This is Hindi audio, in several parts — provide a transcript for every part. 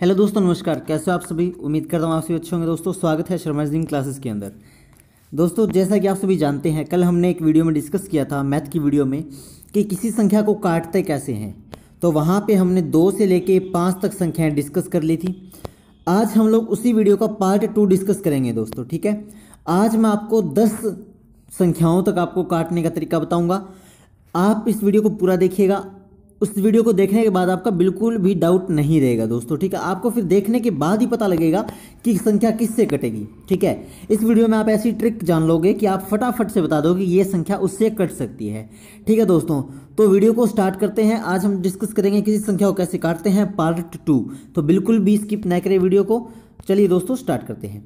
हेलो दोस्तों नमस्कार कैसे हो आप सभी उम्मीद करता हूँ आप सभी अच्छे होंगे दोस्तों स्वागत है शर्मा सिंह क्लासेस के अंदर दोस्तों जैसा कि आप सभी जानते हैं कल हमने एक वीडियो में डिस्कस किया था मैथ की वीडियो में कि किसी संख्या को काटते कैसे हैं तो वहाँ पे हमने दो से लेके पाँच तक संख्याएँ डिस्कस कर ली थी आज हम लोग उसी वीडियो का पार्ट टू डिस्कस करेंगे दोस्तों ठीक है आज मैं आपको दस संख्याओं तक आपको काटने का तरीका बताऊँगा आप इस वीडियो को पूरा देखिएगा उस वीडियो को देखने के बाद आपका बिल्कुल भी डाउट नहीं रहेगा दोस्तों ठीक है आपको फिर देखने के बाद ही पता लगेगा कि संख्या किससे कटेगी ठीक है इस वीडियो में आप ऐसी ट्रिक जान लोगे कि आप फटाफट से बता दो कि ये संख्या उससे कट सकती है ठीक है दोस्तों तो वीडियो को स्टार्ट करते हैं आज हम डिस्कस करेंगे किसी संख्या को कैसे काटते हैं पार्ट टू तो बिल्कुल भी स्किप ना करें वीडियो को चलिए दोस्तों स्टार्ट करते हैं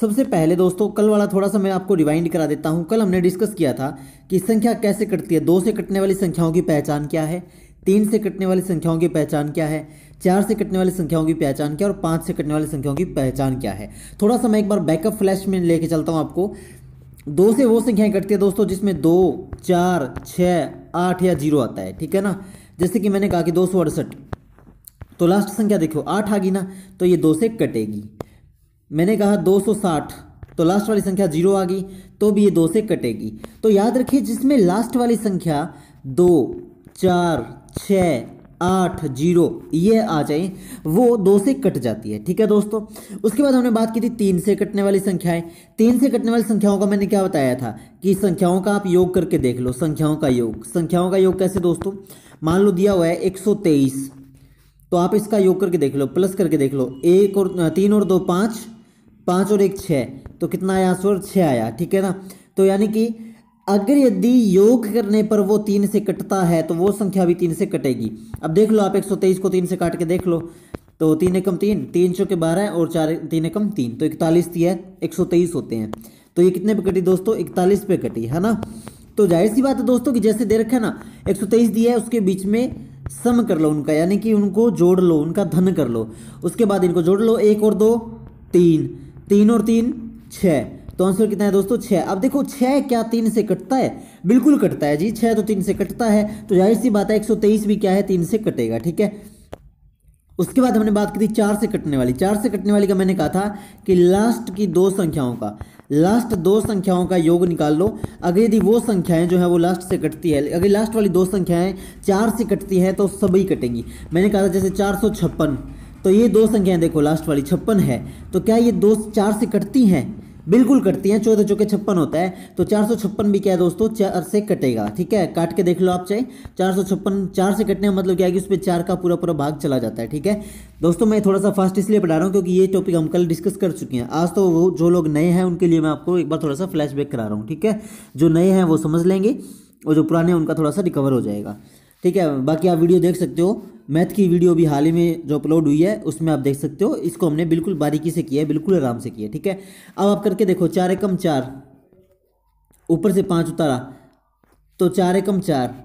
सबसे पहले दोस्तों कल वाला थोड़ा सा मैं आपको रिवाइंड करा देता हूँ कल हमने डिस्कस किया था कि संख्या कैसे कटती है दो से कटने वाली संख्याओं की पहचान क्या है तीन से कटने वाली संख्याओं की पहचान क्या है चार से कटने वाली संख्याओं की पहचान क्या और पांच से कटने वाली संख्याओं की पहचान क्या है थोड़ा सा मैं एक बार बैकअप फ्लैश में लेके चलता हूं आपको दो से वो संख्याएं कटती है दोस्तों जिसमें दो चार छ आठ या जीरो आता है ठीक है ना जैसे कि मैंने कहा कि दो सौ अड़सठ तो लास्ट संख्या देखो आठ आ गई ना तो ये दो से कटेगी मैंने कहा दो सौ साठ तो लास्ट वाली संख्या जीरो आ गई तो भी ये दो से कटेगी तो याद रखिए जिसमें लास्ट वाली संख्या दो चार छः आठ जीरो ये आ जाए वो दो से कट जाती है ठीक है दोस्तों उसके बाद हमने बात की थी तीन से कटने वाली संख्याएं तीन से कटने वाली संख्याओं का मैंने क्या बताया था कि संख्याओं का आप योग करके देख लो संख्याओं का योग संख्याओं का योग कैसे दोस्तों मान लो दिया हुआ है एक तो आप इसका योग करके देख लो प्लस करके देख लो एक और तीन और दो पाँच पाँच और एक छः तो कितना आया आंसर छः आया ठीक है ना तो यानी कि अगर यदि योग करने पर वो तीन से कटता है तो वो संख्या भी तीन से कटेगी अब देख लो आप 123 को तीन से काट के देख लो तो तीन एकम तीन तीन सौ के बारह और चार तीन एकम तीन तो इकतालीस ती है एक सौ तेईस होते हैं तो ये कितने पे कटी दोस्तों इकतालीस पे कटी है ना तो जाहिर सी बात है दोस्तों कि जैसे दे रखा है ना एक सौ तेईस दिया है उसके बीच में सम कर लो उनका यानी कि उनको जोड़ लो उनका धन कर लो उसके बाद इनको जोड़ लो एक और दो तीन तीन और तीन छः तो आंसर कितना है दोस्तों छः अब देखो छः क्या तीन से कटता है बिल्कुल कटता है जी छः तो तीन से कटता है तो जाहिर सी बात है एक सौ तेईस भी क्या है तीन से कटेगा ठीक है उसके बाद हमने बात की थी चार से कटने वाली चार से कटने वाली का मैंने कहा था कि लास्ट की दो संख्याओं का लास्ट दो संख्याओं का योग निकाल लो अगर यदि वो संख्याएं जो है वो लास्ट से कटती है अगर लास्ट वाली दो संख्याएं चार से कटती है तो सभी कटेंगी मैंने कहा था जैसे चार सौ छप्पन तो ये दो संख्याएं देखो लास्ट वाली छप्पन है तो क्या ये दो चार से कटती हैं बिल्कुल कटती हैं चौदह चौके छप्पन होता है तो चार सौ छप्पन भी क्या है दोस्तों चार से कटेगा ठीक है काट के देख लो आप चाहे चार सौ छप्पन चार से कटने का मतलब क्या है कि उस पर चार का पूरा पूरा भाग चला जाता है ठीक है दोस्तों मैं थोड़ा सा फास्ट इसलिए पढ़ा रहा हूँ क्योंकि ये टॉपिक हम कल डिस्कस कर चुके हैं आज तो वो जो लोग नए हैं उनके लिए मैं आपको एक बार थोड़ा सा बैक करा रहा हूँ ठीक है जो नए हैं वो समझ लेंगे और जो पुराने हैं उनका थोड़ा सा रिकवर हो जाएगा ठीक है बाकी आप वीडियो देख सकते हो मैथ की वीडियो भी हाल ही में जो अपलोड हुई है उसमें आप देख सकते हो इसको हमने बिल्कुल बारीकी से किया है बिल्कुल आराम से किया ठीक है अब आप करके देखो चार एकम चार ऊपर से पाँच उतारा तो चार एकम चार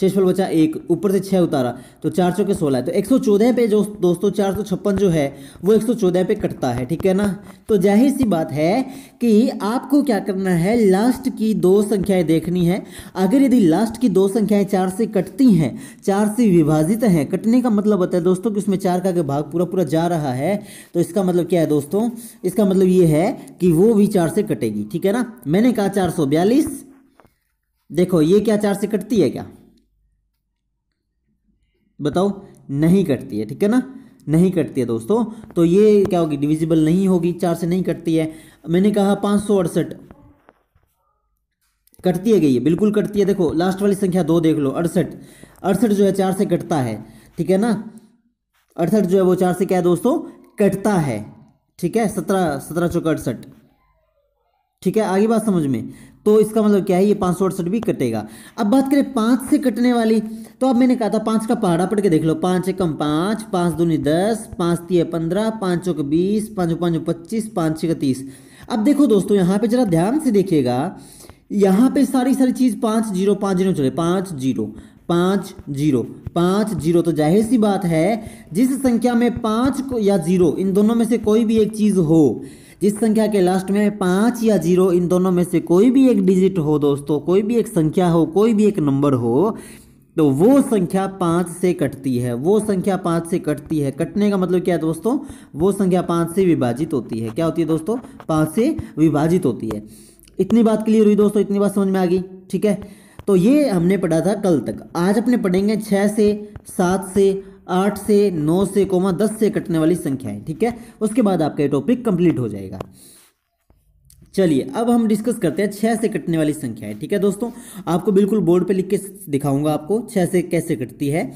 शेषफल बचा एक ऊपर से छः उतारा तो चार सौ के सोलह तो एक सौ चौदह पे जो दोस्तों चार सौ छप्पन जो है वो एक सौ चौदह पे कटता है ठीक है ना तो जाहिर सी बात है कि आपको क्या करना है लास्ट की दो संख्याएं देखनी है अगर यदि लास्ट की दो संख्याएं चार से कटती हैं चार से विभाजित हैं कटने का मतलब बताए दोस्तों कि उसमें चार का भाग पूरा पूरा जा रहा है तो इसका मतलब क्या है दोस्तों इसका मतलब ये है कि वो भी चार से कटेगी ठीक है ना मैंने कहा चार देखो ये क्या चार से कटती है क्या बताओ नहीं कटती है ठीक है ना नहीं कटती है दोस्तों तो ये क्या होगी डिविजिबल नहीं होगी चार से नहीं कटती है मैंने कहा पाँच सौ अड़सठ कटती है गई है बिल्कुल कटती है देखो लास्ट वाली संख्या दो देख लो अड़सठ अड़सठ जो है चार से कटता है ठीक है ना अड़सठ जो है वो चार से क्या है दोस्तों कटता है ठीक है सत्रह सत्रह चौका अड़सठ ठीक है आगे बात समझ में तो इसका मतलब क्या है ये पाँच सौ अड़सठ भी कटेगा अब बात करें पाँच से कटने वाली तो अब मैंने कहा था पाँच का पहाड़ा पढ़ के देख लो पाँच एकम पाँच पाँच दूनी दस पाँच तीय पंद्रह पाँच चौक बीस पाँच पाँच पच्चीस पाँच छः तीस अब देखो दोस्तों यहाँ पे जरा ध्यान से देखिएगा यहाँ पे सारी सारी चीज़ पाँच जीरो पाँच जीरो चले पाँच जीरो पाँच जीरो पाँच जीरो तो जाहिर सी बात है जिस संख्या में पाँच या जीरो इन दोनों में से कोई भी एक चीज़ हो जिस संख्या के लास्ट में पाँच या जीरो इन दोनों में से कोई भी एक डिजिट हो दोस्तों कोई भी एक संख्या हो कोई भी एक नंबर हो तो वो संख्या पाँच से कटती है वो संख्या पाँच से कटती है कटने का मतलब क्या है दोस्तों वो संख्या पाँच से विभाजित होती है क्या होती है दोस्तों पाँच से विभाजित होती है इतनी बात क्लियर हुई दोस्तों इतनी बात समझ में आ गई ठीक है तो ये हमने पढ़ा था कल तक आज अपने पढ़ेंगे छः से सात से आठ से नौ से कोमा दस से कटने वाली संख्याएं ठीक है उसके बाद आपका ये टॉपिक कंप्लीट हो जाएगा चलिए अब हम डिस्कस करते हैं छः से कटने वाली संख्याएं ठीक है दोस्तों आपको बिल्कुल बोर्ड पे लिख के दिखाऊंगा आपको छः से कैसे कटती है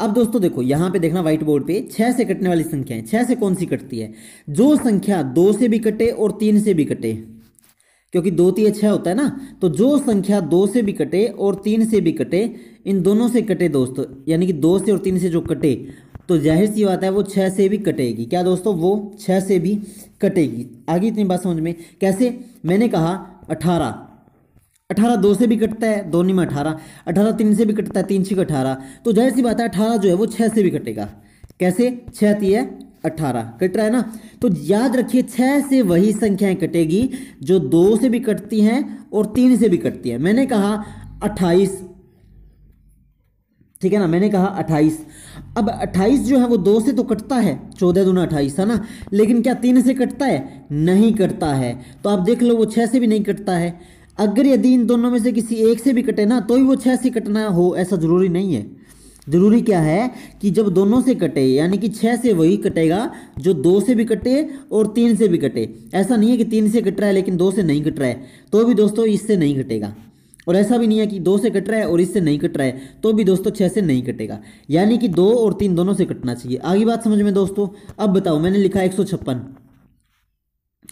अब दोस्तों देखो यहाँ पे देखना व्हाइट बोर्ड पे छः से कटने वाली संख्याएं छः से कौन सी कटती है जो संख्या दो से भी कटे और तीन से भी कटे क्योंकि दो तीय तो छः होता है ना तो जो संख्या दो से भी कटे और तीन से भी कटे इन दोनों से कटे दोस्तों यानी कि दो से और तीन से जो कटे तो जाहिर सी बात है वो छः से भी कटेगी क्या दोस्तों वो छः से भी कटेगी आगे इतनी बात समझ में कैसे मैंने कहा अठारह अठारह दो से भी कटता है दोनों में अठारह अठारह तीन से भी कटता है तीन छः अठारह तो जाहिर सी बात है अठारह जो है वो छः से भी कटेगा कैसे छः तीय तो अट्ठारह कट रहा है ना तो याद रखिए छः से वही संख्याएं कटेगी जो दो से भी कटती हैं और तीन से भी कटती हैं मैंने कहा अट्ठाईस ठीक है ना मैंने कहा अट्ठाईस अब अट्ठाईस जो है वो दो से तो कटता है चौदह दूना अट्ठाईस है ना लेकिन क्या तीन से कटता है नहीं कटता है तो आप देख लो वो छः से भी नहीं कटता है अगर यदि इन दोनों में से किसी एक से भी कटे ना तो ही वो छः से कटना हो ऐसा ज़रूरी नहीं है ज़रूरी क्या है कि जब दोनों से कटे यानी कि छः से वही कटेगा जो दो से भी कटे और तीन से भी कटे ऐसा नहीं है कि तीन से कट रहा है लेकिन दो से नहीं कट रहा है तो भी दोस्तों इससे नहीं कटेगा और ऐसा भी नहीं है कि दो से कट रहा है और इससे नहीं कट रहा है तो भी दोस्तों छः से नहीं कटेगा यानी कि दो और तीन दोनों से कटना चाहिए आगे बात समझ में दोस्तों अब बताओ मैंने लिखा एक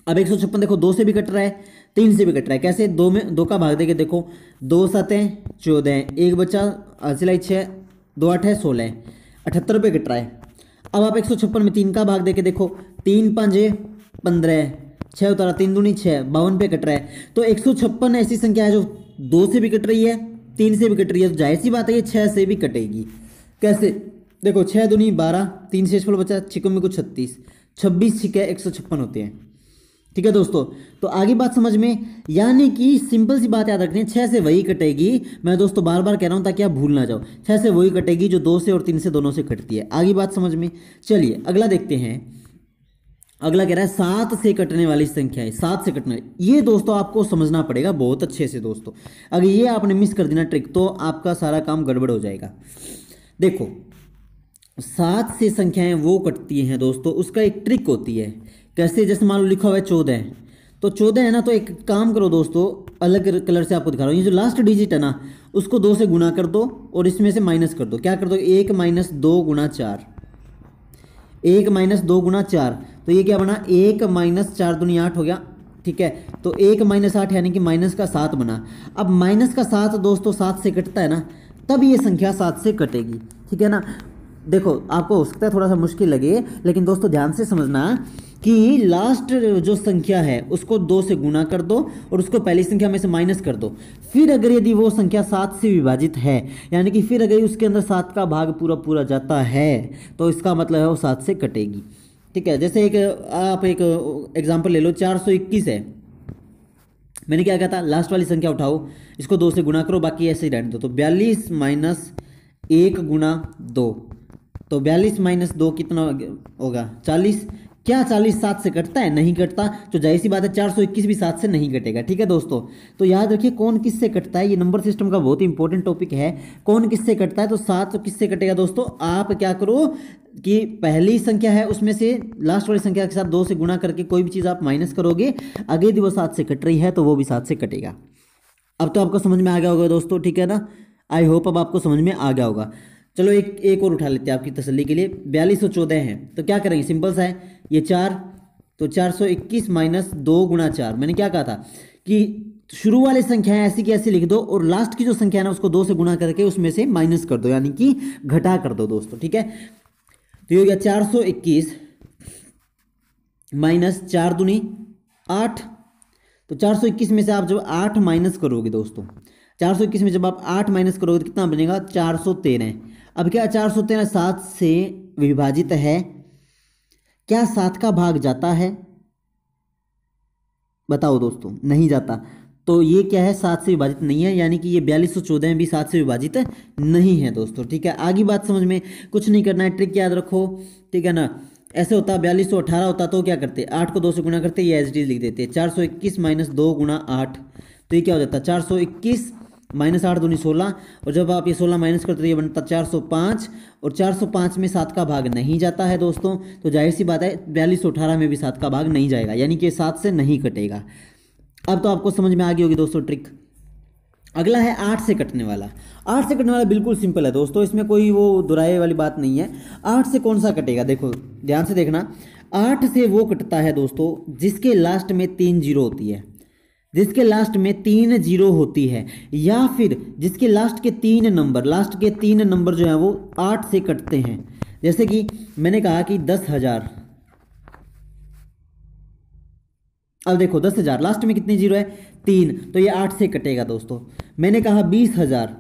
अब एक देखो दो से भी कट रहा है तीन से भी कट रहा है कैसे दो में दो का भाग देके देखो दो सातें चौदह एक बच्चा सिलाई छः दो आठ है सोलह अठहत्तर रुपये कट रहा है अब आप एक सौ छप्पन में तीन का भाग देके देखो तीन पाँच पंद्रह छः उतारा तीन दूनी छः बावन पे कट रहा है तो एक सौ छप्पन ऐसी संख्या है जो दो से भी कट रही है तीन से भी कट रही है तो जाहिर सी बात है ये छः से भी कटेगी कैसे देखो छः दूनी बारह तीन से बचा छिकों में कुछ छत्तीस छब्बीस छिके एक सौ छप्पन होते हैं ठीक है दोस्तों तो आगे बात समझ में यानी कि सिंपल सी बात याद रखनी है छः से वही कटेगी मैं दोस्तों बार बार कह रहा हूँ ताकि आप भूल ना जाओ छः से वही कटेगी जो दो से और तीन से दोनों से कटती है आगे बात समझ में चलिए अगला देखते हैं अगला कह रहा है सात से कटने वाली संख्या है सात से कटने ये दोस्तों आपको समझना पड़ेगा बहुत अच्छे से दोस्तों अगर ये आपने मिस कर देना ट्रिक तो आपका सारा काम गड़बड़ हो जाएगा देखो सात से संख्याएं वो कटती हैं दोस्तों उसका एक ट्रिक होती है कैसे जैसे मान लो लिखा हुआ है चौदह तो चौदह है ना तो एक काम करो दोस्तों अलग कलर से आपको दिखा रहा हूँ ये जो लास्ट डिजिट है ना उसको दो से गुना कर दो और इसमें से माइनस कर दो क्या कर दो एक माइनस दो गुना चार एक माइनस दो गुना चार तो ये क्या बना एक माइनस चार दुनिया आठ हो गया ठीक है तो एक माइनस आठ यानी कि माइनस का सात बना अब माइनस का सात दोस्तों सात से कटता है ना तब ये संख्या सात से कटेगी ठीक है ना देखो आपको हो सकता है थोड़ा सा मुश्किल लगे लेकिन दोस्तों ध्यान से समझना कि लास्ट जो संख्या है उसको दो से गुणा कर दो और उसको पहली संख्या में से माइनस कर दो फिर अगर यदि वो संख्या सात से विभाजित है यानी कि फिर अगर उसके अंदर सात का भाग पूरा पूरा जाता है तो इसका मतलब है वो सात से कटेगी ठीक है जैसे एक आप एक एग्जाम्पल ले लो चार सौ इक्कीस है मैंने क्या कहा था लास्ट वाली संख्या उठाओ इसको दो से गुणा करो बाकी ऐसे ही रहने दो तो बयालीस माइनस एक गुणा दो तो बयालीस माइनस दो कितना होगा चालीस क्या चालीस सात से कटता है नहीं कटता तो जाहिर सी बात है चार सौ इक्कीस भी सात से नहीं कटेगा ठीक है दोस्तों तो याद रखिए कौन किससे कटता है ये नंबर सिस्टम का बहुत इंपॉर्टेंट टॉपिक है कौन किससे कटता है तो सात सौ किससे कटेगा दोस्तों आप क्या करो कि पहली संख्या है उसमें से लास्ट वाली संख्या के साथ दो से गुणा करके कोई भी चीज़ आप माइनस करोगे अगले दिन वो सात से कट रही है तो वो भी सात से कटेगा अब तो आपको समझ में आ गया होगा दोस्तों ठीक है ना आई होप अब आपको समझ में आ गया होगा चलो एक एक और उठा लेते हैं आपकी तसली के लिए बयालीस सौ चौदह है तो क्या करेंगे सिंपल सा है ये चार तो चार सौ इक्कीस माइनस दो गुणा चार मैंने क्या कहा था कि शुरू वाली संख्याएं ऐसी की ऐसी लिख दो और लास्ट की जो संख्या है ना उसको दो से गुणा करके उसमें से माइनस कर दो यानी कि घटा कर दो दोस्तों ठीक है तो ये हो गया चार सौ इक्कीस माइनस चार दुनी आठ तो चार सौ इक्कीस में से आप जब आठ माइनस करोगे दोस्तों चार सौ इक्कीस में जब आप आठ माइनस करोगे तो कितना बनेगा चार सौ तेरह अब क्या चार सौ तेरह सात से विभाजित है क्या सात का भाग जाता है बताओ दोस्तों नहीं जाता तो ये क्या है सात से विभाजित नहीं है यानी कि ये बयालीस सौ चौदह भी सात से विभाजित नहीं है दोस्तों ठीक है आगे बात समझ में कुछ नहीं करना है ट्रिक याद रखो ठीक है ना ऐसे होता बयालीस सौ अठारह होता तो क्या करते आठ को दो से गुणा करते ये एच डी लिख देते चार सौ इक्कीस माइनस दो गुणा आठ तो ये क्या हो जाता चार सौ इक्कीस माइनस आठ दूनी सोलह और जब आप ये सोलह माइनस करते तो ये बनता चार सौ पाँच और चार सौ पाँच में सात का भाग नहीं जाता है दोस्तों तो जाहिर सी बात है बयालीस सौ अठारह में भी सात का भाग नहीं जाएगा यानी कि सात से नहीं कटेगा अब तो आपको समझ में आ गई होगी दोस्तों ट्रिक अगला है आठ से कटने वाला आठ से कटने वाला बिल्कुल सिंपल है दोस्तों इसमें कोई वो दुराए वाली बात नहीं है आठ से कौन सा कटेगा देखो ध्यान से देखना आठ से वो कटता है दोस्तों जिसके लास्ट में तीन जीरो होती है जिसके लास्ट में तीन जीरो होती है या फिर जिसके लास्ट के तीन नंबर लास्ट के तीन नंबर जो है वो आठ से कटते हैं जैसे कि मैंने कहा कि दस हज़ार अब देखो दस हज़ार लास्ट में कितने जीरो है तीन तो ये आठ से कटेगा दोस्तों मैंने कहा बीस हज़ार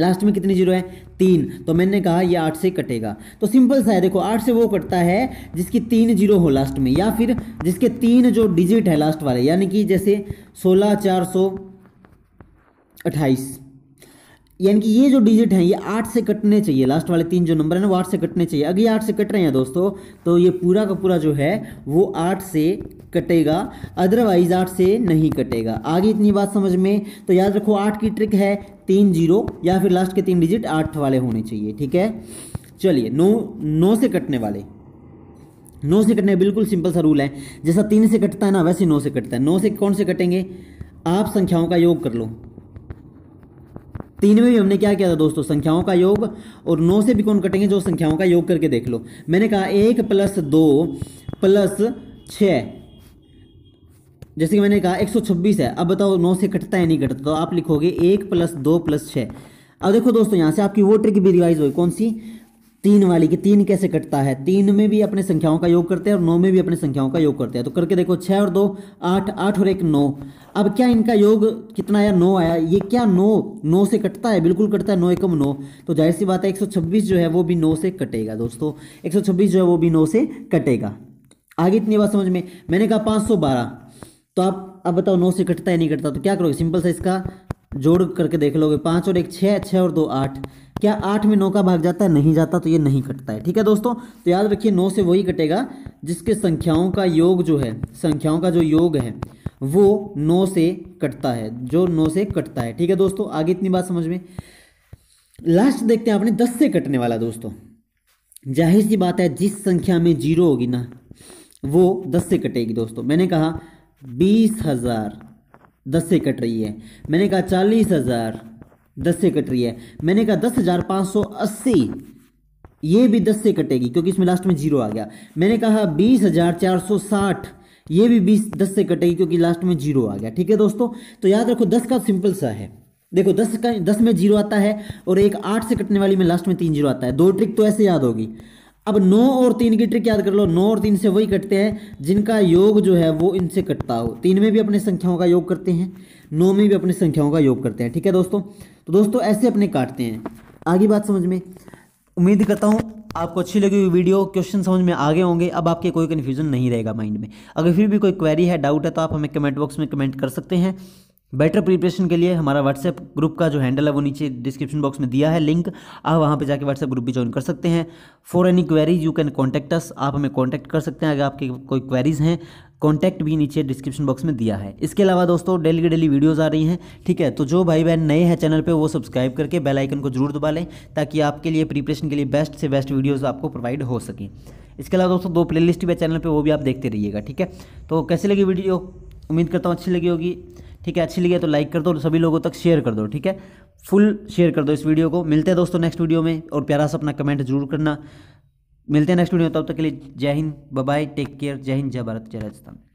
लास्ट में कितने जीरो है तीन तो मैंने कहा ये आठ से कटेगा तो सिंपल सा है देखो आठ से वो कटता है जिसकी तीन जीरो हो लास्ट में या फिर जिसके तीन जो डिजिट है लास्ट वाले यानी कि जैसे सोलह चार सौ अट्ठाईस यानी कि ये जो डिजिट हैं ये आठ से कटने चाहिए लास्ट वाले तीन जो नंबर है ना वो आठ से कटने चाहिए अगर ये आठ से कट रहे हैं दोस्तों तो ये पूरा का पूरा जो है वो आठ से कटेगा अदरवाइज आठ से नहीं कटेगा आगे इतनी बात समझ में तो याद रखो आठ की ट्रिक है तीन जीरो या फिर लास्ट के तीन डिजिट आठ वाले होने चाहिए ठीक है चलिए नौ नौ से कटने वाले नौ से कटने बिल्कुल सिंपल सा रूल है जैसा तीन से कटता है ना वैसे नौ से कटता है नौ से कौन से कटेंगे आप संख्याओं का योग कर लो तीन में भी हमने क्या किया था दोस्तों संख्याओं का योग और नौ से भी कौन कटेंगे जो संख्याओं का योग करके देख लो मैंने कहा एक प्लस दो प्लस छ जैसे कि मैंने कहा 126 है अब बताओ नौ से कटता है नहीं कटता तो आप लिखोगे एक प्लस दो प्लस छ अब देखो दोस्तों यहां से आपकी वो ट्रिक भी रिवाइज हुई कौन सी तीन वाली कि तीन कैसे कटता है तीन में भी अपने संख्याओं का योग करते हैं और नौ में भी अपने संख्याओं का योग करते हैं तो करके देखो छः और दो आठ आठ और एक नौ अब क्या इनका योग कितना आया नौ आया ये क्या नौ नौ से कटता है बिल्कुल कटता है नौ एकम नौ तो जाहिर सी बात है छब्बीस जो है वो भी नौ से कटेगा दोस्तों छब्बीस जो है वो भी नौ से कटेगा आगे इतनी बात समझ में मैंने कहा बारह तो आप अब बताओ नौ से कटता है नहीं कटता तो क्या करोगे सिंपल सा इसका जोड़ करके देख लोगे पाँच और एक छः छः और दो आठ क्या आठ में नौ का भाग जाता है नहीं जाता तो ये नहीं कटता है ठीक है दोस्तों तो याद रखिए नौ से वही कटेगा जिसके संख्याओं का योग जो है संख्याओं का जो योग है वो नौ से कटता है जो नौ से कटता है ठीक है दोस्तों आगे इतनी बात समझ में लास्ट देखते हैं आपने दस से कटने वाला दोस्तों जाहिर सी बात है जिस संख्या में जीरो होगी ना वो दस से कटेगी दोस्तों मैंने कहा बीस हजार दस से कट रही है मैंने कहा चालीस हजार दस से कट रही है मैंने कहा दस हजार पाँच सौ अस्सी ये भी दस से कटेगी क्योंकि इसमें लास्ट में जीरो आ गया मैंने कहा बीस हजार चार सौ साठ ये भी बीस दस से कटेगी क्योंकि लास्ट में जीरो आ गया ठीक है दोस्तों तो याद रखो दस का सिंपल सा है देखो दस का दस में जीरो आता है और एक आठ से कटने वाली में लास्ट में तीन जीरो आता है दो ट्रिक तो ऐसे याद होगी अब नौ और तीन की ट्रिक याद कर लो नौ और तीन से वही कटते हैं जिनका योग जो है वो इनसे कटता हो तीन में भी अपने संख्याओं का योग करते हैं नौ में भी अपने संख्याओं का योग करते हैं ठीक है दोस्तों तो दोस्तों ऐसे अपने काटते हैं आगे बात समझ में उम्मीद करता हूँ आपको अच्छी लगी हुई वीडियो क्वेश्चन समझ में आगे होंगे अब आपके कोई कन्फ्यूजन नहीं रहेगा माइंड में अगर फिर भी कोई क्वेरी है डाउट है तो आप हमें कमेंट बॉक्स में कमेंट कर सकते हैं बेटर प्रिपरेशन के लिए हमारा व्हाट्सएप ग्रुप का जो हैंडल है वो नीचे डिस्क्रिप्शन बॉक्स में दिया है लिंक आप वहाँ पे जाके व्हाट्सएप ग्रुप भी ज्वाइन कर सकते हैं for any queries you can contact us आप हमें कॉन्टैक्ट कर सकते हैं अगर आपकी कोई क्वेरीज हैं कॉन्टैक्ट भी नीचे डिस्क्रिप्शन बॉक्स में दिया है इसके अलावा दोस्तों डेली के डेली वीडियोज़ आ रही हैं ठीक है तो जो भाई बहन नए हैं चैनल पर वो सब्सक्राइब करके बेलाइकन को जरूर दबा लें ताकि आपके लिए प्रिपरेशन के लिए बेस्ट से बेस्ट वीडियोज़ आपको प्रोवाइड हो सकें इसके अलावा दोस्तों दो प्ले लिस्ट भी है चैनल पर वो भी आप देखते रहिएगा ठीक है तो कैसे लगी वीडियो उम्मीद करता हूँ अच्छी लगी होगी ठीक है अच्छी लगी है तो लाइक कर दो और सभी लोगों तक शेयर कर दो ठीक है फुल शेयर कर दो इस वीडियो को मिलते हैं दोस्तों नेक्स्ट वीडियो में और प्यारा सा अपना कमेंट जरूर करना मिलते हैं नेक्स्ट वीडियो तब तक के लिए जय हिंद बाय टेक केयर जय हिंद जय भारत जय राजस्थान